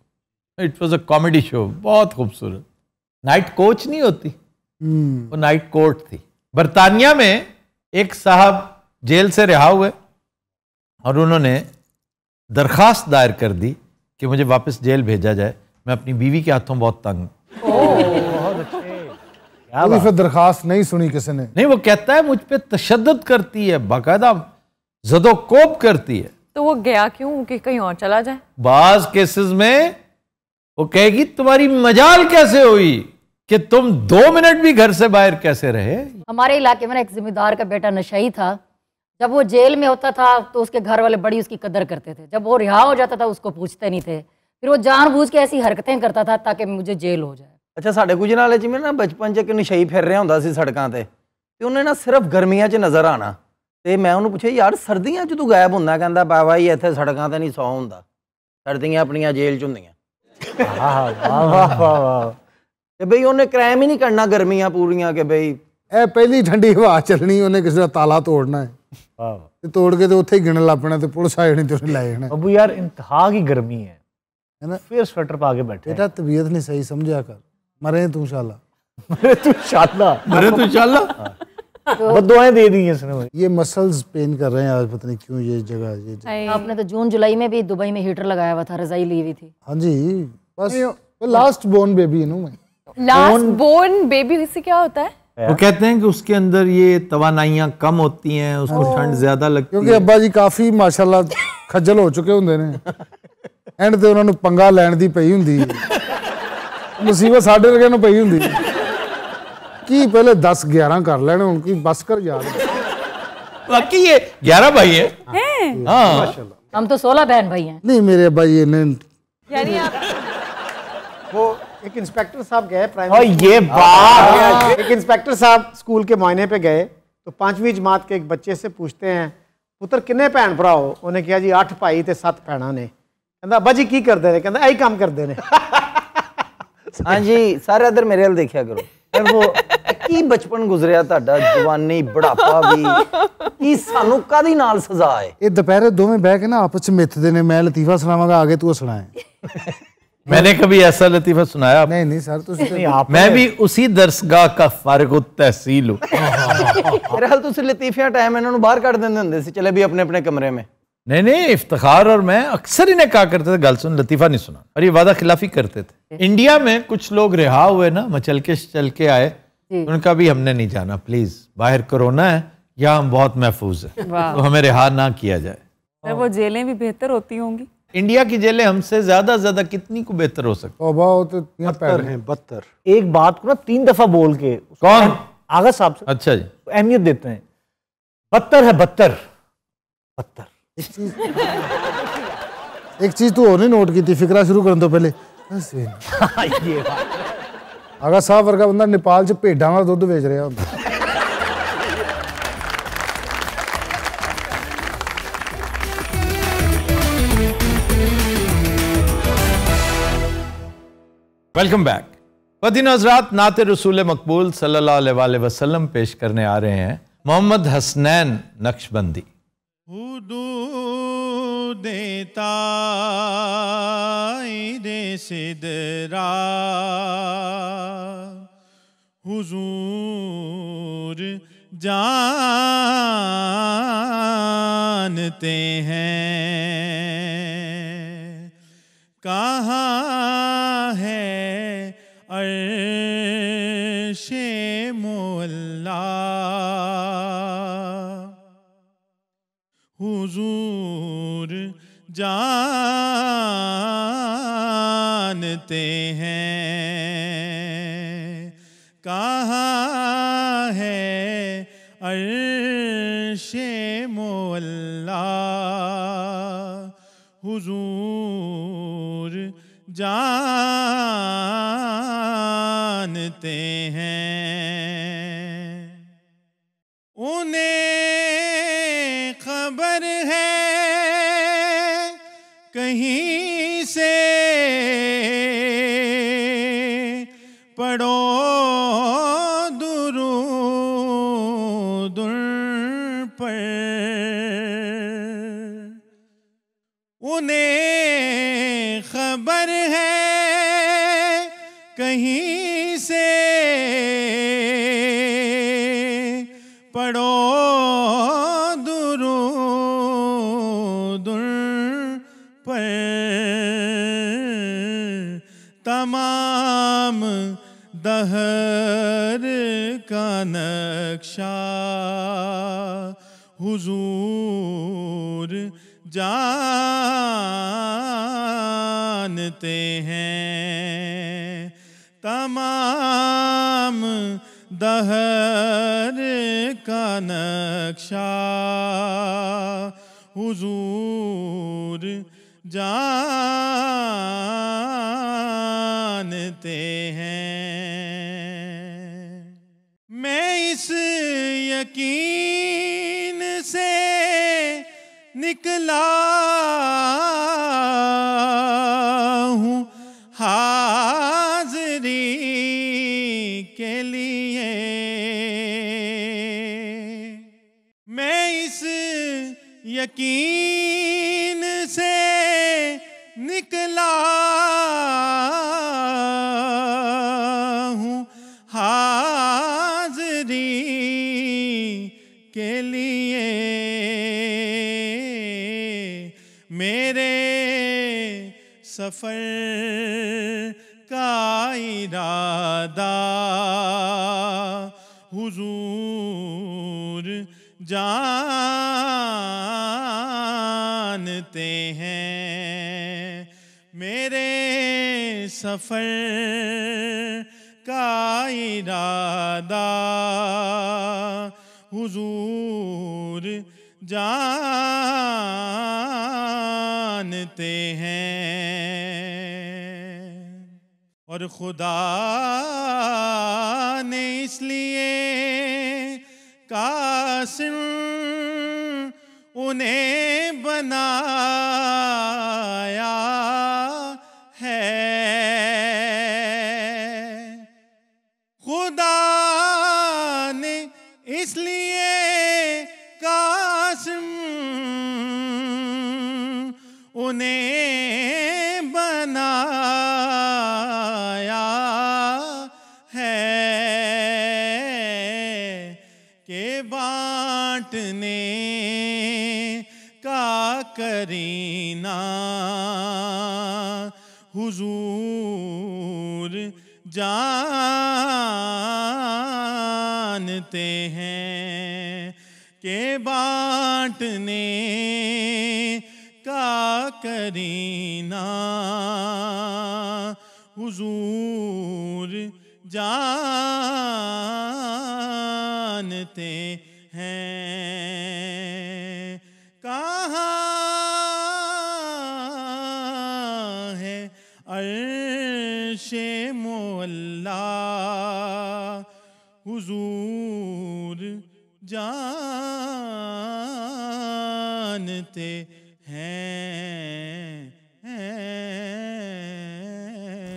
it was a comedy show बहुत खूबसूरत नाइट कोच नहीं होती hmm. वो नाइट कोर्ट थी बरतानिया में एक साहब जेल से रिहा हुए और उन्होंने दरख्वास्त दायर कर दी कि मुझे वापस जेल भेजा जाए मैं अपनी बीवी के हाथों बहुत तंग तो दरखास्त नहीं सुनी किसी ने नहीं वो कहता है मुझ पर तशद करती है बाकायदा जदोकोप करती है तो वो गया क्यों कि कहीं और चला जाए बाज केसेस में वो कहेगी तुम्हारी मजाल कैसे हुई कि तुम दो मिनट भी घर से बाहर कैसे रहे हमारे इलाके में एक जिम्मेदार का बेटा नशई था जब वो जेल में होता था तो उसके घर वाले बड़ी उसकी कदर करते थे जब वो रिहा हो जाता था उसको पूछते नहीं थे फिर वो जानबूझ के ऐसी ਹਰਕਤਾਂ ਕਰਤਾ था ताकि मुझे जेल हो जाए ਅੱਛਾ ਸਾਡੇ ਕੁਝ ਨਾਲ ਜਿਵੇਂ ਨਾ ਬਚਪਨ 'ਚ ਕਿ ਨਸ਼ਈ ਫਿਰ ਰਿਹਾ ਹੁੰਦਾ ਸੀ ਸੜਕਾਂ ਤੇ ਤੇ ਉਹਨੇ ਨਾ ਸਿਰਫ ਗਰਮੀਆਂ 'ਚ ਨਜ਼ਰ ਆਣਾ ਤੇ ਮੈਂ ਉਹਨੂੰ ਪੁੱਛਿਆ ਯਾਰ ਸਰਦੀਆਂ 'ਚ ਤੂੰ ਗਾਇਬ ਹੁੰਦਾ ਕਹਿੰਦਾ ਬਾਬਾ ਜੀ ਇੱਥੇ ਸੜਕਾਂ ਤੇ ਨਹੀਂ ਸੌ ਹੁੰਦਾ ਸਰਦੀਆਂ ਆਪਣੀਆਂ ਜੇਲ੍ਹ 'ਚ ਹੁੰਦੀਆਂ ਵਾਹ ਵਾਹ ਵਾਹ ਤੇ ਬਈ ਉਹਨੇ ਕ੍ਰਾਈਮ ਹੀ ਨਹੀਂ ਕਰਨਾ ਗਰਮੀਆਂ ਪੂਰੀਆਂ ਕਿ ਬਈ ਇਹ ਪਹਿਲੀ ਠੰਡੀ ਹਵਾ ਚੱਲਣੀ ਉਹਨੇ ਕਿਸੇ ਦਾ ਤਾਲਾ ਤੋੜਨਾ ਹੈ तोड़ के ਕੇ ਤੇ ਉੱਥੇ पैना पुलिस ਲੱਪਣਾ ਤੇ ਪੁਲਿਸ ਆ ਜਣੀ ਤੇ ਉਹਨੇ ਲੈ ਜਾਣਾ ਬੱਬੂ ਯਾਰ है फिर स्वेटर पा के बैठे बेटा तबीयत नहीं सही समझा कर मरे तू शाल मरे तू शाल मरे तू शाल दुआएं दे दी इसने ये मसल्स पेन कर रहे हैं आज पता नहीं क्यों ये जगह ये जगह। आपने तो जून जुलाई में भी दुबई में हीटर लगाया हुआ था रजाई ली हुई थी हाँ जी बस लास्ट बोर्न बेबी है ना मैं लास्ट बोर्न बेबी इससे क्या होता है वो कहते हैं कि उसके अंदर ये तोानाइयाँ कम होती हैं उसको हाँ। ठंड ज्यादा लगती क्योंकि ਅੱਬਾ ਜੀ ਕਾਫੀ ਮਾਸ਼ਾਅੱਲਾ ਖੱਜਲ ਹੋ ਚੁੱਕੇ ਹੁੰਦੇ ਨੇ ਐਂਡ ਤੇ ਉਹਨਾਂ ਨੂੰ ਪੰਗਾ ਲੈਣ ਦੀ ਪਈ ਹੁੰਦੀ ਹੈ ਮੁਸੀਬਤ ਸਾਡੇ ਵਰਗਿਆਂ ਨੂੰ ਪਈ ਹੁੰਦੀ ਹੈ ਕੀ ਪਹਿਲੇ 10 11 ਕਰ ਲੈਣ ਹੁਣ ਕੀ ਬਸ ਕਰ ये ग्यारह भाई है हाँ हम तो सोलह बहन भाई हैं नहीं मेरे अब्बा जी ने वो एक इंस्पेक्टर साहब गए प्राइमरी ये बात एक इंस्पेक्टर साहब स्कूल के मायने पे गए तो पांचवी जमात के एक बच्चे से पूछते हैं ਪੁੱਤਰ ਕਿੰਨੇ ਭੈਣ ਭਰਾ ਹੋ ਉਹਨੇ ਕਿਹਾ ਜੀ 8 ਭਾਈ ਤੇ 7 ਭੈਣਾਂ ਨੇ ਕਹਿੰਦਾ ਅੱਬਾ ਜੀ ਕੀ ਕਰਦੇ ਨੇ ਕਹਿੰਦਾ ਐਹੀ ਕੰਮ ਕਰਦੇ ਨੇ ਹਾਂਜੀ ਸਾਰੇ ਅਦਰ ਮੇਰੇ ਵੱਲ ਦੇਖਿਆ ਕਰੋ ਫਿਰ ਉਹ ਕੀ ਬਚਪਨ ਗੁਜ਼ਰਿਆ ਤੁਹਾਡਾ ਜਵਾਨੀ ਬੁਢਾਪਾ ਵੀ ਕੀ ਸਾਨੂੰ ਕਾਦੀ ਨਾਲ ਸਜ਼ਾ ਹੈ ਇਹ ਦੁਪਹਿਰੇ ਦੋਵੇਂ ਬਹਿ ਕੇ ਨਾ ਆਪਸ ਵਿੱਚ ਮਿੱਥਦੇ ਨੇ ਮੈਂ ਲਤੀਫਾ ਸੁਣਾਵਾਂਗਾ ਆਗੇ ਤੂੰ ਸੁਣਾਏ मैंने कभी ऐसा लतीफा सुनाया नहीं नहीं सर तो नहीं, आप मैं भी उसी दरसगाह का फारिग तहसील ਹੂੰ मेरे हाल ਤੁਸੀਂ ਲਤੀਫਿਆਂ ਟਾਈਮ ਇਹਨਾਂ ਨੂੰ ਬਾਹਰ ਕੱਢ ਦਿੰਦੇ ਹੁੰਦੇ ਸੀ ਚਲੇ अपने ਆਪਣੇ ਆਪਣੇ नहीं नहीं इफ्तार और मैं अक्सर इन्हें कहा करते थे गल सुन लतीफ़ा नहीं सुना और ये वादा खिलाफी करते थे इंडिया में कुछ लोग रिहा हुए ना मचल के चल के आए उनका भी हमने नहीं जाना प्लीज बाहर कोरोना है या हम बहुत महफूज है तो हमें रिहा ना किया जाए वो जेलें भी बेहतर होती होंगी इंडिया की जेलें हमसे ज्यादा ज्यादा कितनी को बेहतर हो सकती तो बहत्तर हैं बदतर एक बात को ना तीन दफा बोल के कौन आगा साहब से अच्छा जी अहमियत देते हैं बदतर है बदतर बदतर एक चीज तो होने नोट की थी फिक्रा शुरू कर दो तो पहले ये आगा साहब वर्गा बंदा नेपाल च भेडा का दुध बेच रहा होता वेलकम बैक वदीन हजरात नात रसूल मकबूल सल्ला वसलम पेश करने आ रहे हैं मोहम्मद हसनैन नक्शबंदी देता दे सिदरा हुजूर जानते हैं कहाँ है अर्शे मोल्ला हुजूर जानते हैं कहाँ है अर्शे मोल्ला हुजूर जान है कहीं aqui सफ़र का इरादा हुजूर जानते हैं और खुदा बांटने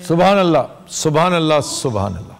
सुबह अल्लाह सुबह अल्लाह सुबह अल्लाह